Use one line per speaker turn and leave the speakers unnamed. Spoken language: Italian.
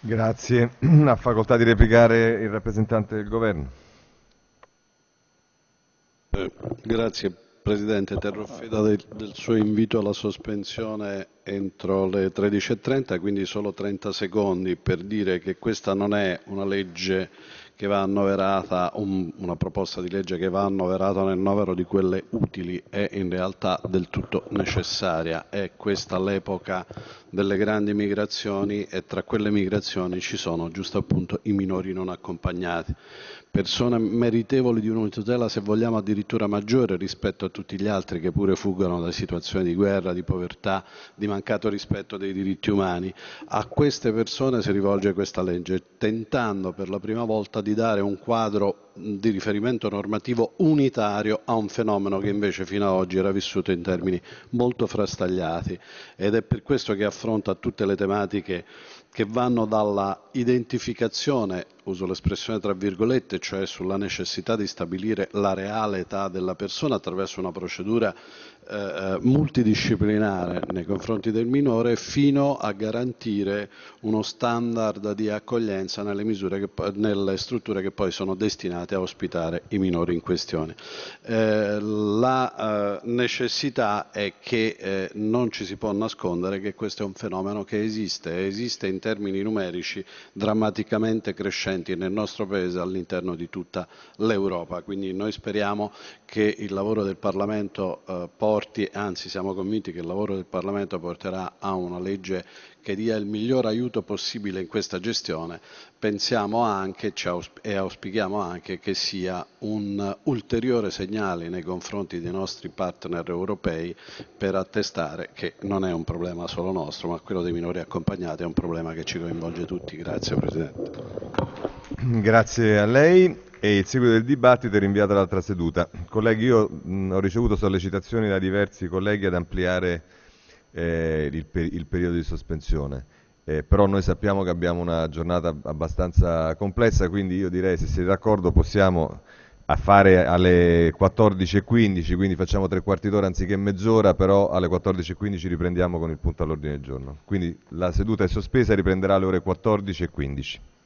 Grazie. Ha facoltà di replicare il rappresentante del Governo. Eh, grazie
Presidente, terrò fede del, del, suo invito alla sospensione entro le 13.30, quindi solo 30 secondi per dire che questa non è una legge che va annoverata, un, una proposta di legge che va annoverata nel novero di quelle utili è in realtà del tutto necessaria. È questa l'epoca delle grandi migrazioni e tra quelle migrazioni ci sono giusto appunto i minori non accompagnati, persone meritevoli di una tutela se vogliamo addirittura maggiore rispetto a tutti gli altri che pure fuggono da situazioni di guerra, di povertà, di mancato rispetto dei diritti umani. A queste persone si rivolge questa legge, tentando per la prima volta di di dare un quadro di riferimento normativo unitario a un fenomeno che invece fino ad oggi era vissuto in termini molto frastagliati ed è per questo che affronta tutte le tematiche che vanno dalla identificazione, uso l'espressione tra virgolette, cioè sulla necessità di stabilire la reale età della persona attraverso una procedura eh, eh multidisciplinare nei confronti del minore, fino a garantire uno standard di accoglienza nelle, che, nelle strutture che poi sono destinate a ospitare i minori in questione. Eh, la eh, necessità è che eh, non ci si può nascondere che questo è un fenomeno che esiste, esiste in termini numerici drammaticamente crescenti nel nostro Paese all'interno di tutta l'Europa. Quindi noi speriamo che il lavoro del Parlamento eh, porti, anzi siamo convinti che il lavoro del Parlamento porterà a una legge che dia il miglior aiuto possibile in questa gestione, pensiamo anche e auspichiamo anche che sia un ulteriore segnale nei confronti dei nostri partner europei per attestare che non è un problema solo nostro, ma quello dei minori accompagnati è un problema che che ci coinvolge tutti. Grazie Presidente.
Grazie a lei. E il seguito del dibattito è rinviato all'altra seduta. Colleghi, io mh, ho ricevuto sollecitazioni da diversi colleghi ad ampliare eh, il, per il, periodo di sospensione, eh, però noi sappiamo che abbiamo una giornata abbastanza complessa, quindi io direi se siete d'accordo possiamo a fare alle 14.15, quindi facciamo tre quarti d'ora anziché mezz'ora, però alle 14.15 riprendiamo con il punto all'ordine del giorno. Quindi la seduta è sospesa, e riprenderà alle ore 14.15.